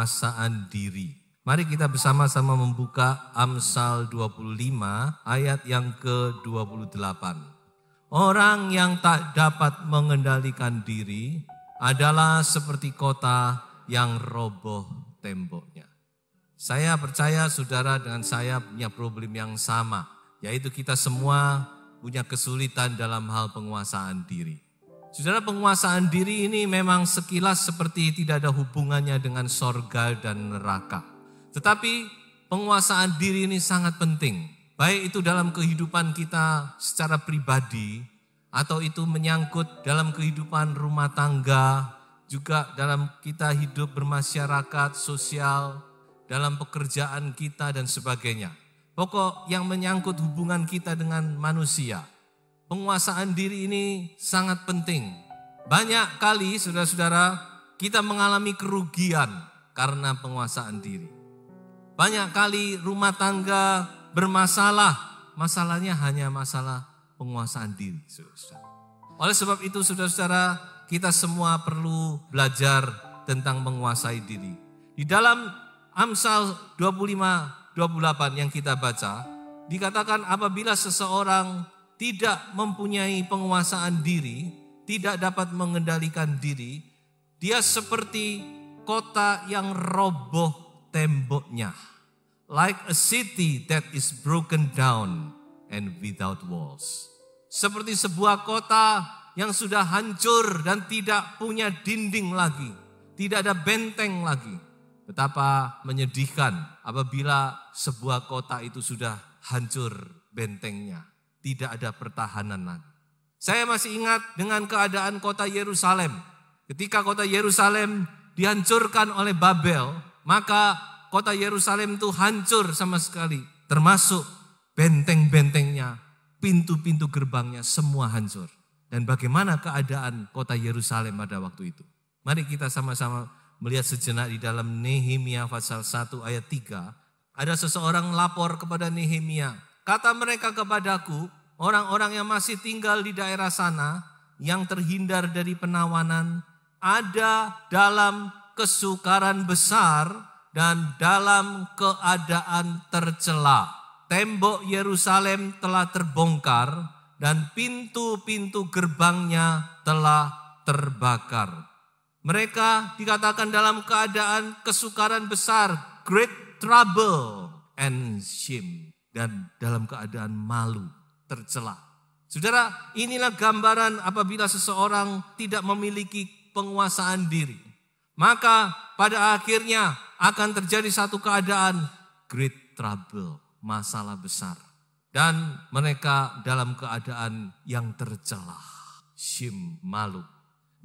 penguasaan diri. Mari kita bersama-sama membuka Amsal 25 ayat yang ke-28. Orang yang tak dapat mengendalikan diri adalah seperti kota yang roboh temboknya. Saya percaya saudara dengan saya punya problem yang sama, yaitu kita semua punya kesulitan dalam hal penguasaan diri. Saudara penguasaan diri ini memang sekilas seperti tidak ada hubungannya dengan sorga dan neraka. Tetapi penguasaan diri ini sangat penting. Baik itu dalam kehidupan kita secara pribadi atau itu menyangkut dalam kehidupan rumah tangga, juga dalam kita hidup bermasyarakat, sosial, dalam pekerjaan kita dan sebagainya. Pokok yang menyangkut hubungan kita dengan manusia penguasaan diri ini sangat penting. Banyak kali saudara-saudara kita mengalami kerugian karena penguasaan diri. Banyak kali rumah tangga bermasalah, masalahnya hanya masalah penguasaan diri. Saudara. saudara Oleh sebab itu saudara-saudara kita semua perlu belajar tentang menguasai diri. Di dalam Amsal 25 28 yang kita baca dikatakan apabila seseorang tidak mempunyai penguasaan diri, tidak dapat mengendalikan diri, dia seperti kota yang roboh temboknya. Like a city that is broken down and without walls. Seperti sebuah kota yang sudah hancur dan tidak punya dinding lagi. Tidak ada benteng lagi. Betapa menyedihkan apabila sebuah kota itu sudah hancur bentengnya tidak ada pertahanan lagi. Saya masih ingat dengan keadaan kota Yerusalem. Ketika kota Yerusalem dihancurkan oleh Babel, maka kota Yerusalem itu hancur sama sekali, termasuk benteng-bentengnya, pintu-pintu gerbangnya semua hancur. Dan bagaimana keadaan kota Yerusalem pada waktu itu? Mari kita sama-sama melihat sejenak di dalam Nehemia pasal 1 ayat 3. Ada seseorang lapor kepada Nehemia, Kata mereka kepadaku, orang-orang yang masih tinggal di daerah sana, yang terhindar dari penawanan, ada dalam kesukaran besar dan dalam keadaan tercela. Tembok Yerusalem telah terbongkar dan pintu-pintu gerbangnya telah terbakar. Mereka dikatakan dalam keadaan kesukaran besar, great trouble and shame dan dalam keadaan malu, tercela. Saudara, inilah gambaran apabila seseorang tidak memiliki penguasaan diri. Maka pada akhirnya akan terjadi satu keadaan great trouble, masalah besar. Dan mereka dalam keadaan yang tercelah, shim, malu.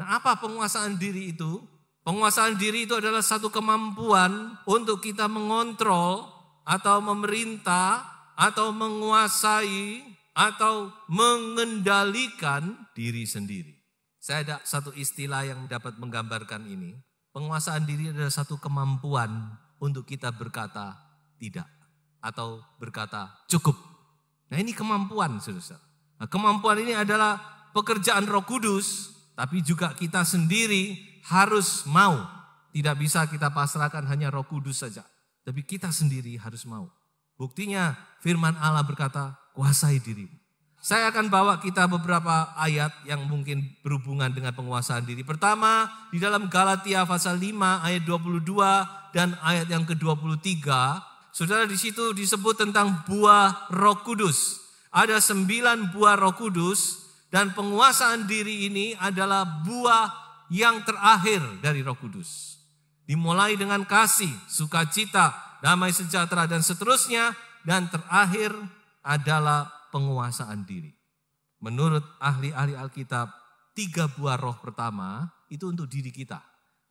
Nah apa penguasaan diri itu? Penguasaan diri itu adalah satu kemampuan untuk kita mengontrol atau memerintah atau menguasai atau mengendalikan diri sendiri. Saya ada satu istilah yang dapat menggambarkan ini. Penguasaan diri adalah satu kemampuan untuk kita berkata tidak atau berkata cukup. Nah ini kemampuan saudara. Nah, kemampuan ini adalah pekerjaan roh kudus tapi juga kita sendiri harus mau. Tidak bisa kita pasrahkan hanya roh kudus saja. Tapi kita sendiri harus mau. Buktinya firman Allah berkata, kuasai dirimu. Saya akan bawa kita beberapa ayat yang mungkin berhubungan dengan penguasaan diri. Pertama, di dalam Galatia pasal 5 ayat 22 dan ayat yang ke-23, Saudara di situ disebut tentang buah Roh Kudus. Ada sembilan buah Roh Kudus dan penguasaan diri ini adalah buah yang terakhir dari Roh Kudus. Dimulai dengan kasih, sukacita, damai sejahtera dan seterusnya dan terakhir adalah penguasaan diri. Menurut ahli-ahli Alkitab, tiga buah roh pertama itu untuk diri kita.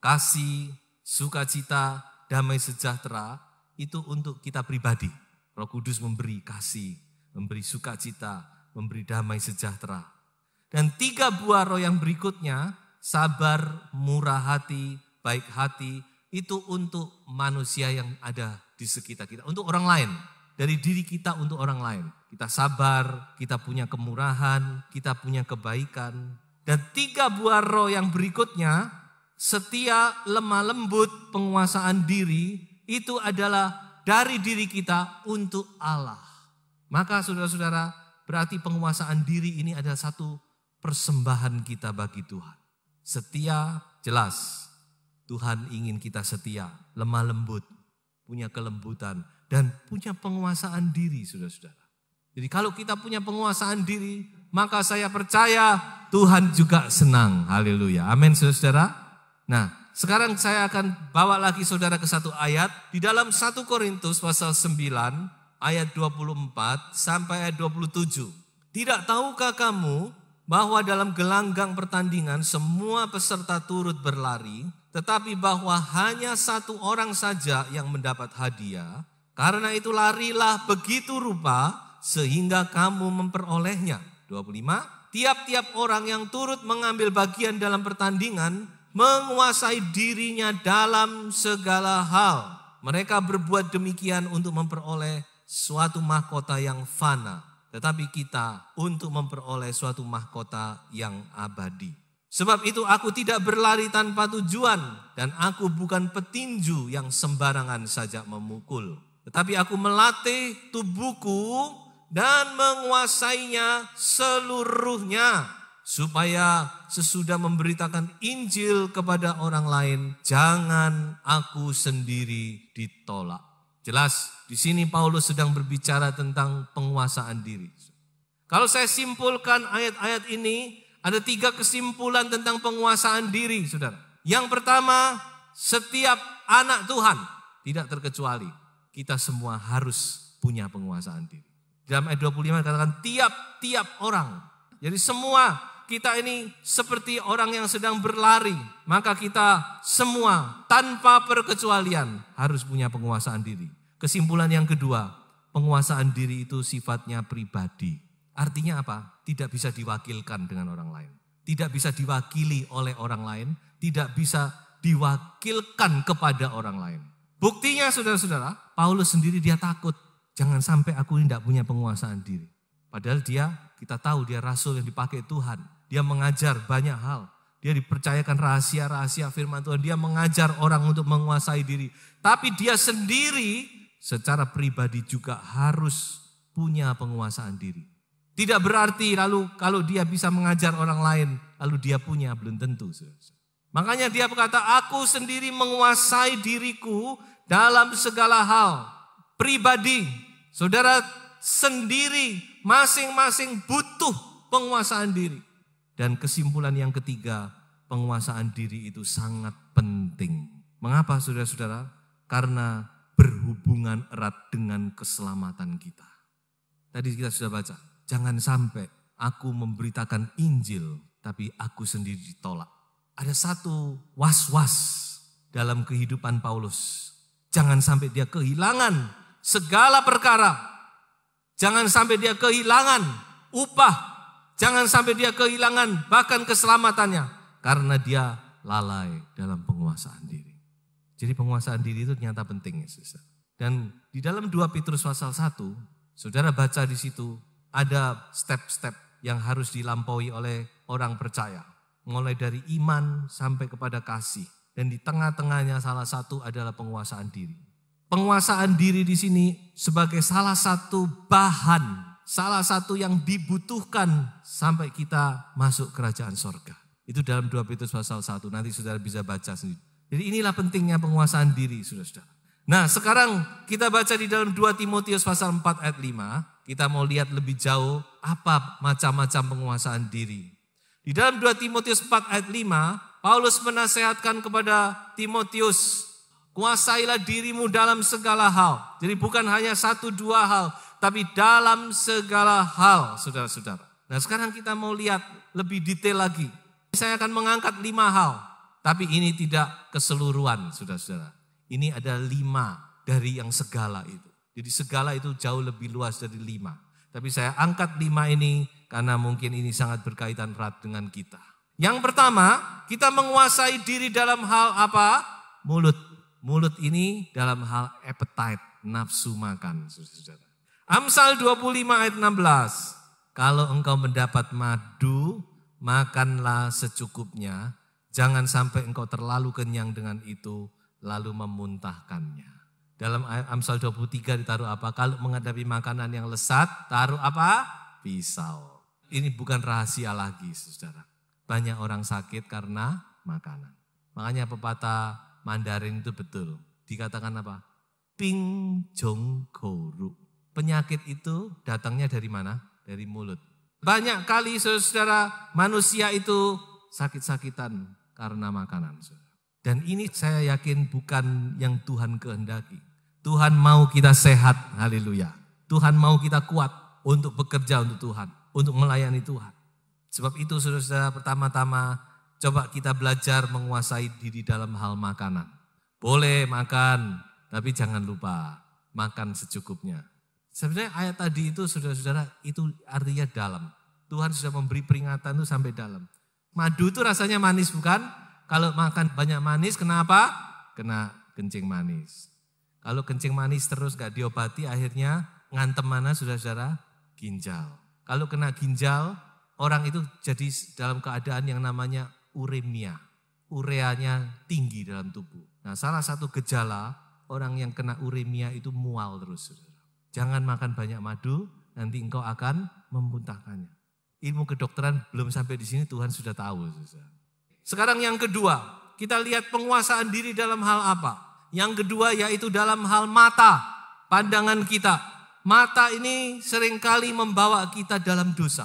Kasih, sukacita, damai sejahtera itu untuk kita pribadi. Roh Kudus memberi kasih, memberi sukacita, memberi damai sejahtera. Dan tiga buah roh yang berikutnya, sabar, murah hati, baik hati, itu untuk manusia yang ada di sekitar kita, untuk orang lain, dari diri kita untuk orang lain. Kita sabar, kita punya kemurahan, kita punya kebaikan. Dan tiga buah roh yang berikutnya, setia, lemah lembut, penguasaan diri, itu adalah dari diri kita untuk Allah. Maka saudara-saudara, berarti penguasaan diri ini adalah satu persembahan kita bagi Tuhan. Setia, jelas. Tuhan ingin kita setia, lemah lembut, punya kelembutan, dan punya penguasaan diri, saudara-saudara. Jadi kalau kita punya penguasaan diri, maka saya percaya Tuhan juga senang. Haleluya. Amin, saudara-saudara. Nah, sekarang saya akan bawa lagi saudara ke satu ayat. Di dalam 1 Korintus pasal 9, ayat 24 sampai ayat 27. Tidak tahukah kamu bahwa dalam gelanggang pertandingan semua peserta turut berlari, tetapi bahwa hanya satu orang saja yang mendapat hadiah, karena itu larilah begitu rupa sehingga kamu memperolehnya. 25. Tiap-tiap orang yang turut mengambil bagian dalam pertandingan menguasai dirinya dalam segala hal. Mereka berbuat demikian untuk memperoleh suatu mahkota yang fana, tetapi kita untuk memperoleh suatu mahkota yang abadi. Sebab itu aku tidak berlari tanpa tujuan dan aku bukan petinju yang sembarangan saja memukul. Tetapi aku melatih tubuhku dan menguasainya seluruhnya supaya sesudah memberitakan Injil kepada orang lain jangan aku sendiri ditolak. Jelas di sini Paulus sedang berbicara tentang penguasaan diri. Kalau saya simpulkan ayat-ayat ini, ada tiga kesimpulan tentang penguasaan diri, saudara. Yang pertama, setiap anak Tuhan, tidak terkecuali, kita semua harus punya penguasaan diri. Dalam ayat 25 katakan tiap-tiap orang. Jadi semua kita ini seperti orang yang sedang berlari. Maka kita semua tanpa perkecualian harus punya penguasaan diri. Kesimpulan yang kedua, penguasaan diri itu sifatnya pribadi. Artinya apa? Tidak bisa diwakilkan dengan orang lain. Tidak bisa diwakili oleh orang lain. Tidak bisa diwakilkan kepada orang lain. Buktinya saudara-saudara, Paulus sendiri dia takut. Jangan sampai aku tidak punya penguasaan diri. Padahal dia, kita tahu dia rasul yang dipakai Tuhan. Dia mengajar banyak hal. Dia dipercayakan rahasia-rahasia firman Tuhan. Dia mengajar orang untuk menguasai diri. Tapi dia sendiri secara pribadi juga harus punya penguasaan diri. Tidak berarti lalu kalau dia bisa mengajar orang lain, lalu dia punya, belum tentu. Makanya dia berkata, aku sendiri menguasai diriku dalam segala hal. Pribadi, saudara sendiri, masing-masing butuh penguasaan diri. Dan kesimpulan yang ketiga, penguasaan diri itu sangat penting. Mengapa saudara-saudara? Karena berhubungan erat dengan keselamatan kita. Tadi kita sudah baca, Jangan sampai aku memberitakan Injil, tapi aku sendiri ditolak. Ada satu was-was dalam kehidupan Paulus. Jangan sampai dia kehilangan segala perkara. Jangan sampai dia kehilangan upah. Jangan sampai dia kehilangan bahkan keselamatannya. Karena dia lalai dalam penguasaan diri. Jadi penguasaan diri itu ternyata penting ya Dan di dalam 2 Petrus pasal 1, saudara baca di situ ada step-step yang harus dilampaui oleh orang percaya. Mulai dari iman sampai kepada kasih. Dan di tengah-tengahnya salah satu adalah penguasaan diri. Penguasaan diri di sini sebagai salah satu bahan, salah satu yang dibutuhkan sampai kita masuk kerajaan sorga. Itu dalam dua Petrus pasal satu. nanti saudara bisa baca sendiri. Jadi inilah pentingnya penguasaan diri, saudara-saudara. Nah sekarang kita baca di dalam dua Timotius pasal 4 ayat 5, kita mau lihat lebih jauh apa macam-macam penguasaan diri. Di dalam 2 Timotius 4 ayat 5, Paulus menasehatkan kepada Timotius, kuasailah dirimu dalam segala hal. Jadi bukan hanya satu dua hal, tapi dalam segala hal, saudara-saudara. Nah sekarang kita mau lihat lebih detail lagi. Saya akan mengangkat lima hal, tapi ini tidak keseluruhan, saudara-saudara. Ini ada lima dari yang segala itu. Jadi segala itu jauh lebih luas dari lima. Tapi saya angkat lima ini karena mungkin ini sangat berkaitan erat dengan kita. Yang pertama, kita menguasai diri dalam hal apa? Mulut. Mulut ini dalam hal appetite, nafsu makan. Saudara. Amsal 25 ayat 16. Kalau engkau mendapat madu, makanlah secukupnya. Jangan sampai engkau terlalu kenyang dengan itu, lalu memuntahkannya. Dalam Amsal 23 ditaruh apa? Kalau menghadapi makanan yang lesat, taruh apa? Pisau. Ini bukan rahasia lagi, saudara. Banyak orang sakit karena makanan. Makanya pepatah Mandarin itu betul. Dikatakan apa? Ping jong goru. Penyakit itu datangnya dari mana? Dari mulut. Banyak kali saudara manusia itu sakit-sakitan karena makanan. Saudara. Dan ini saya yakin bukan yang Tuhan kehendaki. Tuhan mau kita sehat, haleluya. Tuhan mau kita kuat untuk bekerja untuk Tuhan, untuk melayani Tuhan. Sebab itu saudara-saudara pertama-tama coba kita belajar menguasai diri dalam hal makanan. Boleh makan, tapi jangan lupa makan secukupnya. Sebenarnya ayat tadi itu saudara-saudara itu artinya dalam. Tuhan sudah memberi peringatan itu sampai dalam. Madu itu rasanya manis bukan? Kalau makan banyak manis kenapa? Kena kencing manis. Kalau kencing manis terus gak diobati akhirnya ngantem mana sudah saudara Ginjal. Kalau kena ginjal orang itu jadi dalam keadaan yang namanya uremia. Ureanya tinggi dalam tubuh. Nah salah satu gejala orang yang kena uremia itu mual terus saudara. Jangan makan banyak madu, nanti engkau akan memuntahkannya. Ilmu kedokteran belum sampai di sini Tuhan sudah tahu. Saudara. Sekarang yang kedua, kita lihat penguasaan diri dalam hal apa. Yang kedua yaitu dalam hal mata, pandangan kita. Mata ini seringkali membawa kita dalam dosa,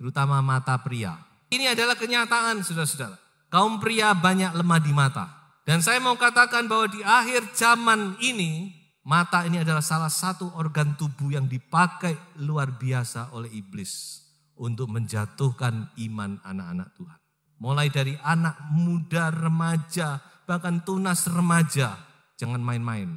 terutama mata pria. Ini adalah kenyataan saudara-saudara. Kaum pria banyak lemah di mata. Dan saya mau katakan bahwa di akhir zaman ini, mata ini adalah salah satu organ tubuh yang dipakai luar biasa oleh iblis untuk menjatuhkan iman anak-anak Tuhan. Mulai dari anak muda, remaja, bahkan tunas remaja. Jangan main-main.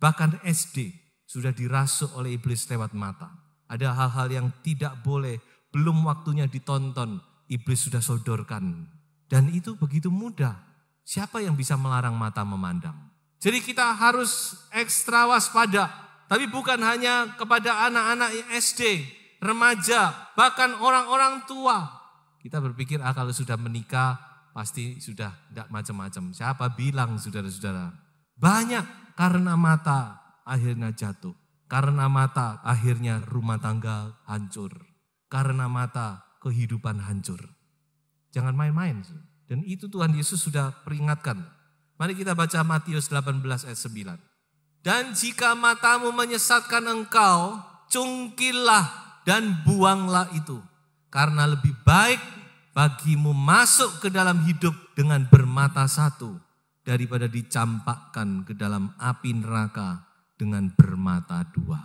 Bahkan SD sudah dirasuk oleh iblis lewat mata. Ada hal-hal yang tidak boleh, belum waktunya ditonton. Iblis sudah sodorkan. Dan itu begitu mudah. Siapa yang bisa melarang mata memandang? Jadi kita harus ekstra waspada. Tapi bukan hanya kepada anak-anak SD, remaja, bahkan orang-orang tua kita berpikir, ah kalau sudah menikah pasti sudah tidak macam-macam. Siapa bilang saudara-saudara? Banyak karena mata akhirnya jatuh. Karena mata akhirnya rumah tangga hancur. Karena mata kehidupan hancur. Jangan main-main. Dan itu Tuhan Yesus sudah peringatkan. Mari kita baca Matius 18 ayat 9. Dan jika matamu menyesatkan engkau, cungkillah dan buanglah itu karena lebih baik bagimu masuk ke dalam hidup dengan bermata satu daripada dicampakkan ke dalam api neraka dengan bermata dua.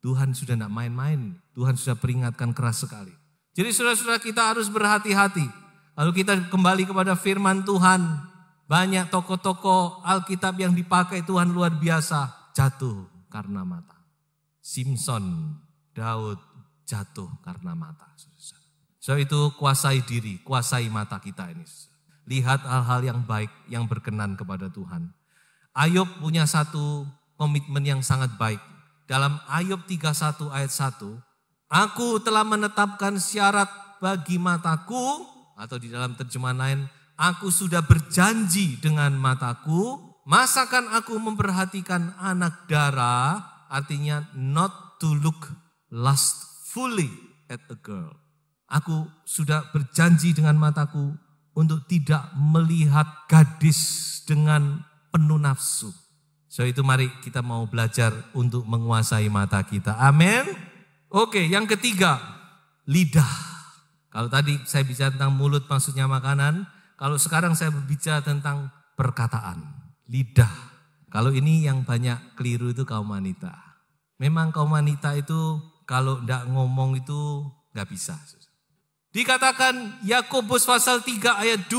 Tuhan sudah tidak main-main, Tuhan sudah peringatkan keras sekali. Jadi saudara-saudara kita harus berhati-hati. Lalu kita kembali kepada firman Tuhan. Banyak toko-toko Alkitab yang dipakai Tuhan luar biasa jatuh karena mata. Simpson, Daud, jatuh karena mata. So itu kuasai diri, kuasai mata kita ini. Lihat hal-hal yang baik, yang berkenan kepada Tuhan. Ayub punya satu komitmen yang sangat baik. Dalam Ayub 31 ayat 1, Aku telah menetapkan syarat bagi mataku, atau di dalam terjemahan lain, Aku sudah berjanji dengan mataku, masakan aku memperhatikan anak darah, artinya not to look last fully at a girl. Aku sudah berjanji dengan mataku untuk tidak melihat gadis dengan penuh nafsu. So itu mari kita mau belajar untuk menguasai mata kita. Amin. Oke, yang ketiga, lidah. Kalau tadi saya bicara tentang mulut maksudnya makanan, kalau sekarang saya berbicara tentang perkataan, lidah. Kalau ini yang banyak keliru itu kaum wanita. Memang kaum wanita itu kalau tidak ngomong itu nggak bisa. Dikatakan Yakobus pasal 3 ayat 2,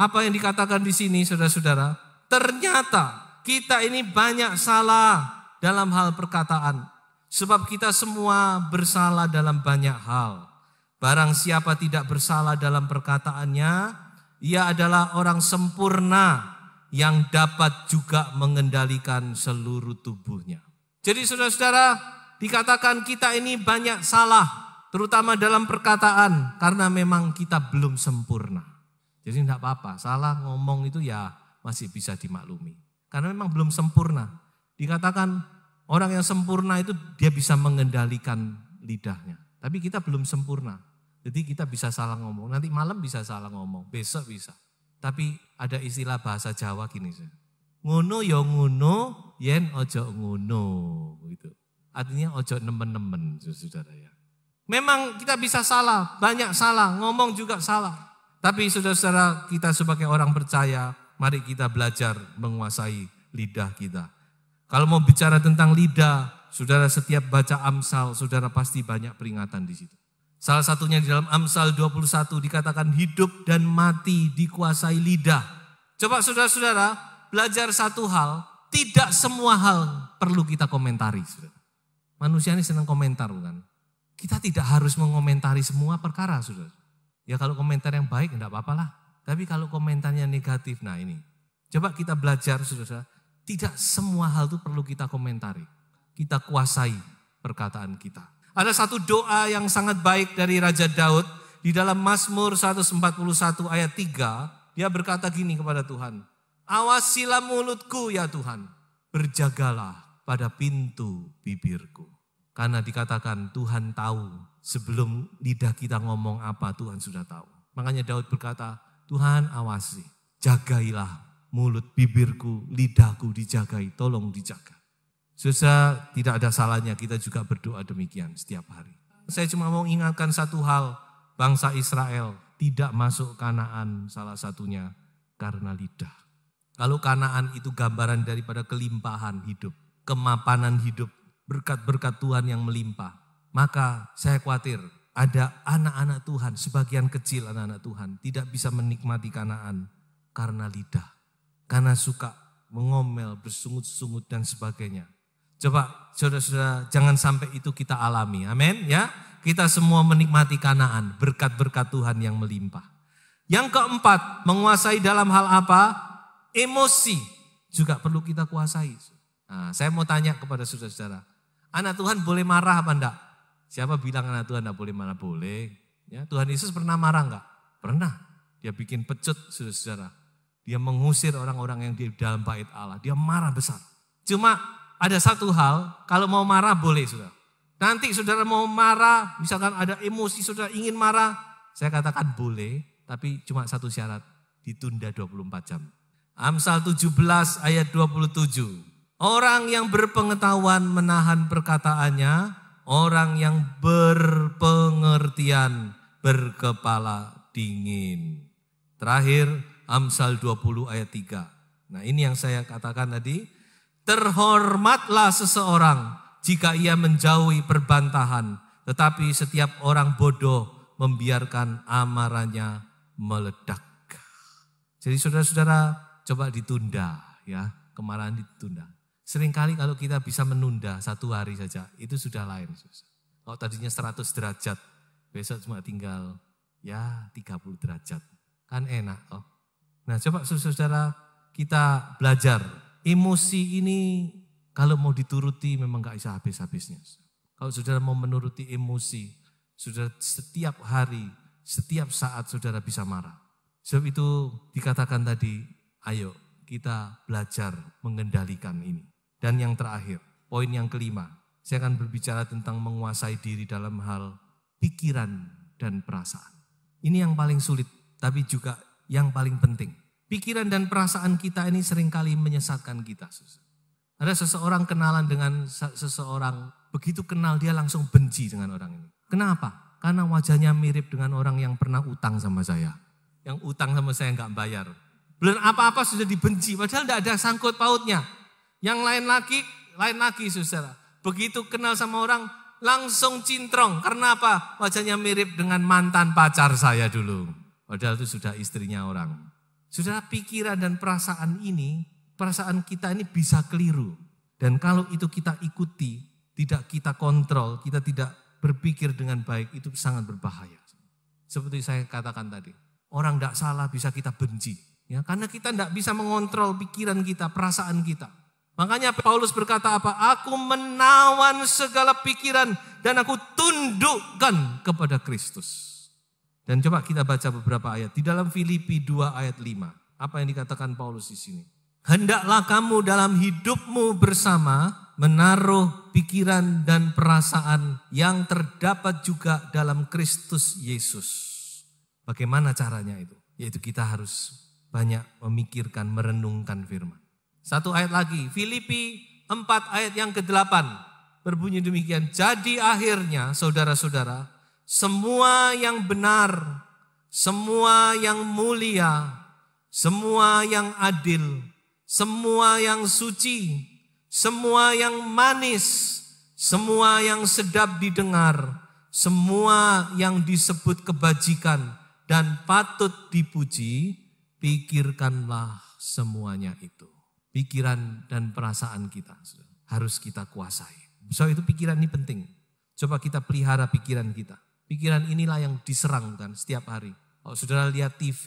apa yang dikatakan di sini saudara-saudara? Ternyata kita ini banyak salah dalam hal perkataan. Sebab kita semua bersalah dalam banyak hal. Barang siapa tidak bersalah dalam perkataannya, ia adalah orang sempurna yang dapat juga mengendalikan seluruh tubuhnya. Jadi saudara-saudara, dikatakan kita ini banyak salah, terutama dalam perkataan, karena memang kita belum sempurna. Jadi tidak apa-apa, salah ngomong itu ya masih bisa dimaklumi. Karena memang belum sempurna. Dikatakan orang yang sempurna itu dia bisa mengendalikan lidahnya. Tapi kita belum sempurna. Jadi kita bisa salah ngomong. Nanti malam bisa salah ngomong, besok bisa. Tapi ada istilah bahasa Jawa gini. Ngono ya ngono, yen ojo ngono gitu. Artinya ojo nemen-nemen saudara ya. Memang kita bisa salah, banyak salah, ngomong juga salah. Tapi saudara-saudara kita sebagai orang percaya, mari kita belajar menguasai lidah kita. Kalau mau bicara tentang lidah, saudara setiap baca Amsal, saudara pasti banyak peringatan di situ. Salah satunya di dalam Amsal 21 dikatakan hidup dan mati dikuasai lidah. Coba saudara-saudara belajar satu hal, tidak semua hal perlu kita komentari. Saudara. Manusia ini senang komentar bukan? Kita tidak harus mengomentari semua perkara sudah. Ya kalau komentar yang baik enggak apa-apa lah. Tapi kalau komentarnya negatif, nah ini. Coba kita belajar saudara, tidak semua hal itu perlu kita komentari. Kita kuasai perkataan kita. Ada satu doa yang sangat baik dari Raja Daud di dalam Mazmur 141 ayat 3, dia berkata gini kepada Tuhan, "Awasilah mulutku ya Tuhan, berjagalah pada pintu bibirku. Karena dikatakan Tuhan tahu sebelum lidah kita ngomong apa Tuhan sudah tahu. Makanya Daud berkata, Tuhan awasi, jagailah mulut bibirku, lidahku dijagai, tolong dijaga. Susah tidak ada salahnya kita juga berdoa demikian setiap hari. Saya cuma mau ingatkan satu hal, bangsa Israel tidak masuk kanaan salah satunya karena lidah. Kalau kanaan itu gambaran daripada kelimpahan hidup kemapanan hidup, berkat-berkat Tuhan yang melimpah. Maka saya khawatir ada anak-anak Tuhan, sebagian kecil anak-anak Tuhan tidak bisa menikmati kanaan karena lidah, karena suka mengomel, bersungut-sungut dan sebagainya. Coba saudara-saudara jangan sampai itu kita alami. Amin ya. Kita semua menikmati kanaan, berkat-berkat Tuhan yang melimpah. Yang keempat, menguasai dalam hal apa? Emosi juga perlu kita kuasai. Nah, saya mau tanya kepada saudara-saudara, anak Tuhan boleh marah apa enggak? Siapa bilang anak Tuhan enggak boleh marah? Boleh. Ya, Tuhan Yesus pernah marah enggak? Pernah. Dia bikin pecut saudara-saudara. Dia mengusir orang-orang yang di dalam bait Allah. Dia marah besar. Cuma ada satu hal, kalau mau marah boleh saudara. Nanti saudara mau marah, misalkan ada emosi saudara ingin marah, saya katakan boleh, tapi cuma satu syarat, ditunda 24 jam. Amsal 17 ayat 27. Orang yang berpengetahuan menahan perkataannya, orang yang berpengertian berkepala dingin. Terakhir, Amsal 20 ayat 3. Nah ini yang saya katakan tadi, terhormatlah seseorang jika ia menjauhi perbantahan, tetapi setiap orang bodoh membiarkan amarahnya meledak. Jadi saudara-saudara coba ditunda ya, kemarahan ditunda. Seringkali kalau kita bisa menunda satu hari saja, itu sudah lain. Kalau tadinya 100 derajat, besok cuma tinggal ya 30 derajat. Kan enak oh. Nah coba saudara kita belajar. Emosi ini kalau mau dituruti memang gak bisa habis-habisnya. Kalau saudara mau menuruti emosi, saudara setiap hari, setiap saat saudara bisa marah. Sebab itu dikatakan tadi, ayo kita belajar mengendalikan ini. Dan yang terakhir, poin yang kelima, saya akan berbicara tentang menguasai diri dalam hal pikiran dan perasaan. Ini yang paling sulit, tapi juga yang paling penting. Pikiran dan perasaan kita ini seringkali menyesatkan kita. Ada seseorang kenalan dengan seseorang, begitu kenal dia langsung benci dengan orang ini. Kenapa? Karena wajahnya mirip dengan orang yang pernah utang sama saya. Yang utang sama saya nggak bayar. Belum apa-apa sudah dibenci, padahal tidak ada sangkut pautnya. Yang lain lagi, lain lagi saudara. Begitu kenal sama orang, langsung cintrong. Karena apa? Wajahnya mirip dengan mantan pacar saya dulu. Padahal itu sudah istrinya orang. Sudah pikiran dan perasaan ini, perasaan kita ini bisa keliru. Dan kalau itu kita ikuti, tidak kita kontrol, kita tidak berpikir dengan baik, itu sangat berbahaya. Seperti saya katakan tadi, orang tidak salah bisa kita benci. Ya, karena kita tidak bisa mengontrol pikiran kita, perasaan kita. Makanya Paulus berkata apa? Aku menawan segala pikiran dan aku tundukkan kepada Kristus. Dan coba kita baca beberapa ayat di dalam Filipi 2 ayat 5. Apa yang dikatakan Paulus di sini? Hendaklah kamu dalam hidupmu bersama menaruh pikiran dan perasaan yang terdapat juga dalam Kristus Yesus. Bagaimana caranya itu? Yaitu kita harus banyak memikirkan, merenungkan firman. Satu ayat lagi, Filipi 4 ayat yang ke-8 berbunyi demikian. Jadi akhirnya saudara-saudara, semua yang benar, semua yang mulia, semua yang adil, semua yang suci, semua yang manis, semua yang sedap didengar, semua yang disebut kebajikan dan patut dipuji, pikirkanlah semuanya itu pikiran dan perasaan kita. Harus kita kuasai. So itu pikiran ini penting. Coba kita pelihara pikiran kita. Pikiran inilah yang diserang kan setiap hari. Kalau saudara lihat TV,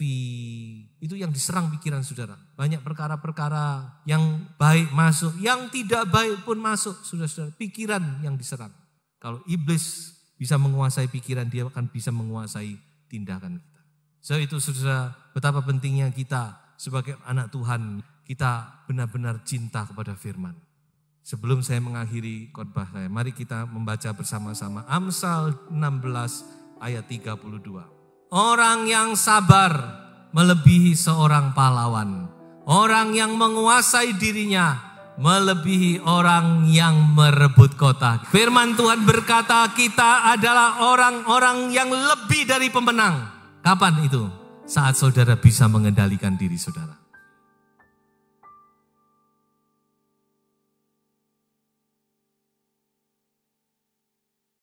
itu yang diserang pikiran saudara. Banyak perkara-perkara yang baik masuk, yang tidak baik pun masuk. Saudara-saudara, pikiran yang diserang. Kalau iblis bisa menguasai pikiran, dia akan bisa menguasai tindakan kita. So itu saudara, betapa pentingnya kita sebagai anak Tuhan kita benar-benar cinta kepada firman. Sebelum saya mengakhiri khotbah saya, mari kita membaca bersama-sama Amsal 16 ayat 32. Orang yang sabar melebihi seorang pahlawan. Orang yang menguasai dirinya melebihi orang yang merebut kota. Firman Tuhan berkata, "Kita adalah orang-orang yang lebih dari pemenang." Kapan itu? Saat saudara bisa mengendalikan diri saudara.